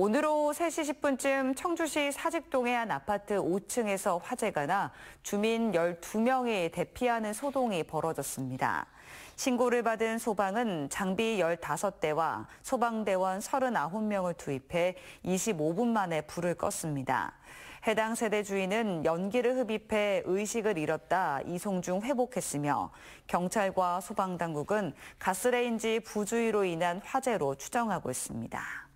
오늘 오후 3시 10분쯤 청주시 사직동의 한 아파트 5층에서 화재가 나 주민 12명이 대피하는 소동이 벌어졌습니다. 신고를 받은 소방은 장비 15대와 소방대원 39명을 투입해 25분 만에 불을 껐습니다. 해당 세대 주인은 연기를 흡입해 의식을 잃었다 이송중 회복했으며 경찰과 소방당국은 가스레인지 부주의로 인한 화재로 추정하고 있습니다.